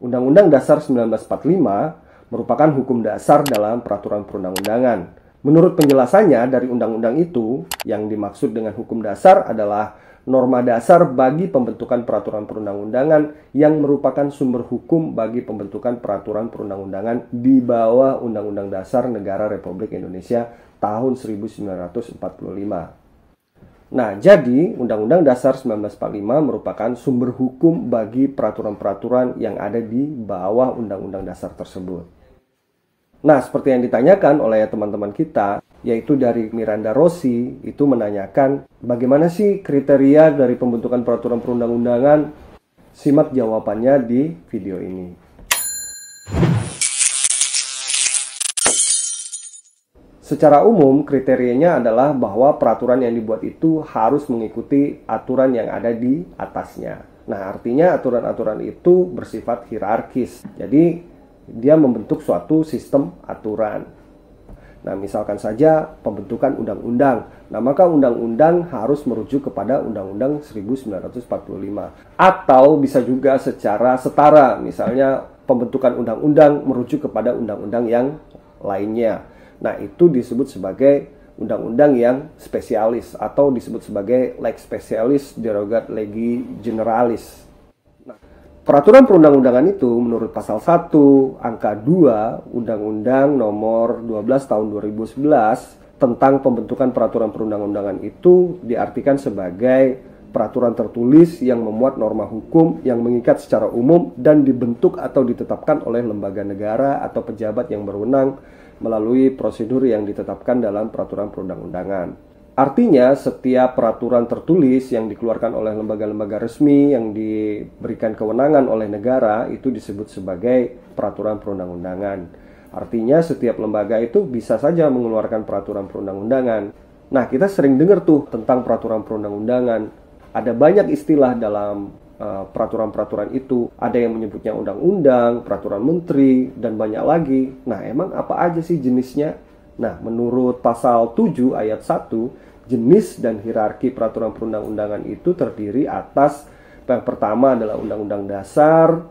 Undang-Undang Dasar 1945 merupakan hukum dasar dalam peraturan perundang-undangan. Menurut penjelasannya dari undang-undang itu, yang dimaksud dengan hukum dasar adalah norma dasar bagi pembentukan peraturan perundang-undangan yang merupakan sumber hukum bagi pembentukan peraturan perundang-undangan di bawah Undang-Undang Dasar Negara Republik Indonesia tahun 1945. Nah, jadi Undang-Undang Dasar 1945 merupakan sumber hukum bagi peraturan-peraturan yang ada di bawah Undang-Undang Dasar tersebut. Nah, seperti yang ditanyakan oleh teman-teman kita, yaitu dari Miranda Rossi, itu menanyakan bagaimana sih kriteria dari pembentukan peraturan perundang-undangan? Simak jawabannya di video ini. Secara umum, kriterianya adalah bahwa peraturan yang dibuat itu harus mengikuti aturan yang ada di atasnya. Nah, artinya aturan-aturan itu bersifat hierarkis. Jadi, dia membentuk suatu sistem aturan. Nah, misalkan saja pembentukan undang-undang. Nah, maka undang-undang harus merujuk kepada Undang-Undang 1945 atau bisa juga secara setara, misalnya pembentukan undang-undang merujuk kepada undang-undang yang lainnya. Nah, itu disebut sebagai undang-undang yang spesialis atau disebut sebagai lex spesialis derogat legi generalis. Nah, peraturan perundang-undangan itu menurut pasal 1 angka 2 Undang-Undang Nomor 12 Tahun 2011 tentang pembentukan peraturan perundang-undangan itu diartikan sebagai peraturan tertulis yang memuat norma hukum yang mengikat secara umum dan dibentuk atau ditetapkan oleh lembaga negara atau pejabat yang berwenang melalui prosedur yang ditetapkan dalam peraturan perundang-undangan. Artinya, setiap peraturan tertulis yang dikeluarkan oleh lembaga-lembaga resmi yang diberikan kewenangan oleh negara itu disebut sebagai peraturan perundang-undangan. Artinya, setiap lembaga itu bisa saja mengeluarkan peraturan perundang-undangan. Nah, kita sering dengar tuh tentang peraturan perundang-undangan. Ada banyak istilah dalam Eh, peraturan-peraturan itu. Ada yang menyebutnya undang-undang, peraturan menteri, dan banyak lagi. Nah, emang apa aja sih jenisnya? Nah, menurut pasal 7 ayat 1, jenis dan hierarki peraturan perundang-undangan itu terdiri atas yang pertama adalah Undang-Undang Dasar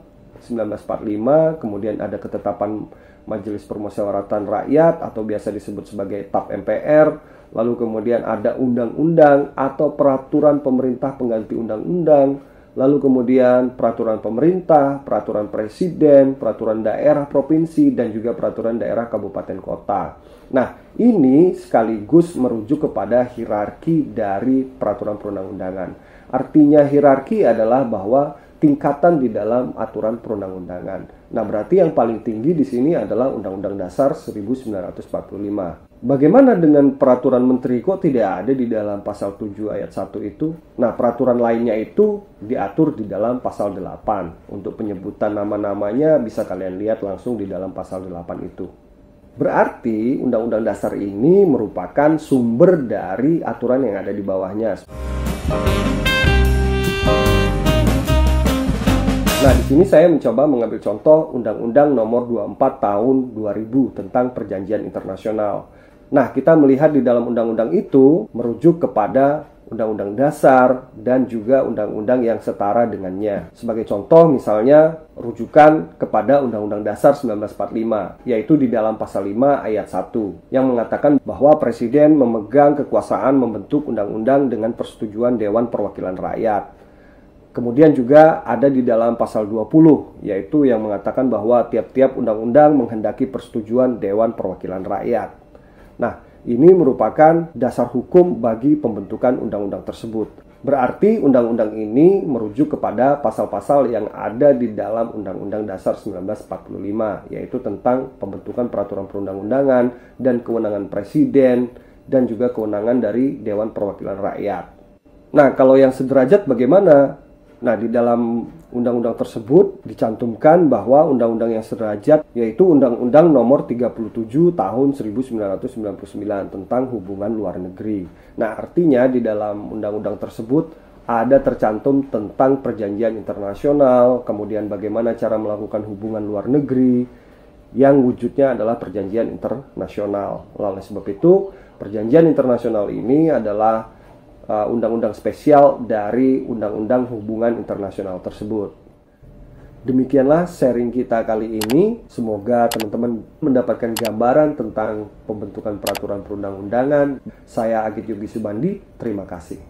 1945, kemudian ada ketetapan Majelis Permusyawaratan Rakyat atau biasa disebut sebagai TAP MPR, lalu kemudian ada undang-undang atau peraturan pemerintah pengganti undang-undang, lalu kemudian peraturan pemerintah, peraturan presiden, peraturan daerah provinsi, dan juga peraturan daerah kabupaten kota. Nah, ini sekaligus merujuk kepada hierarki dari peraturan perundang-undangan. Artinya hierarki adalah bahwa tingkatan di dalam aturan perundang-undangan. Nah, berarti yang paling tinggi di sini adalah Undang-Undang Dasar 1945. Bagaimana dengan peraturan menteri kok tidak ada di dalam pasal 7 ayat 1 itu? Nah, peraturan lainnya itu diatur di dalam pasal 8. Untuk penyebutan nama-namanya bisa kalian lihat langsung di dalam pasal 8 itu. Berarti undang-undang dasar ini merupakan sumber dari aturan yang ada di bawahnya. Nah, di sini saya mencoba mengambil contoh Undang-Undang Nomor 24 Tahun 2000 tentang Perjanjian Internasional. Nah, kita melihat di dalam undang-undang itu merujuk kepada undang-undang dasar dan juga undang-undang yang setara dengannya. Sebagai contoh misalnya rujukan kepada undang-undang dasar 1945 yaitu di dalam pasal 5 ayat 1 yang mengatakan bahwa presiden memegang kekuasaan membentuk undang-undang dengan persetujuan Dewan Perwakilan Rakyat. Kemudian juga ada di dalam pasal 20 yaitu yang mengatakan bahwa tiap-tiap undang-undang menghendaki persetujuan Dewan Perwakilan Rakyat. Nah, ini merupakan dasar hukum bagi pembentukan undang-undang tersebut. Berarti undang-undang ini merujuk kepada pasal-pasal yang ada di dalam Undang-Undang Dasar 1945 yaitu tentang pembentukan peraturan perundang-undangan dan kewenangan presiden dan juga kewenangan dari Dewan Perwakilan Rakyat. Nah, kalau yang sederajat bagaimana? Nah, di dalam undang-undang tersebut dicantumkan bahwa undang-undang yang sederajat yaitu Undang-Undang Nomor 37 Tahun 1999 tentang hubungan luar negeri. Nah, artinya di dalam undang-undang tersebut ada tercantum tentang perjanjian internasional, kemudian bagaimana cara melakukan hubungan luar negeri yang wujudnya adalah perjanjian internasional. Nah, oleh sebab itu, perjanjian internasional ini adalah Eh, undang-undang spesial dari undang-undang hubungan internasional tersebut. Demikianlah sharing kita kali ini. Semoga teman-teman mendapatkan gambaran tentang pembentukan peraturan perundang-undangan. Saya Agit Yogi Subandi, terima kasih.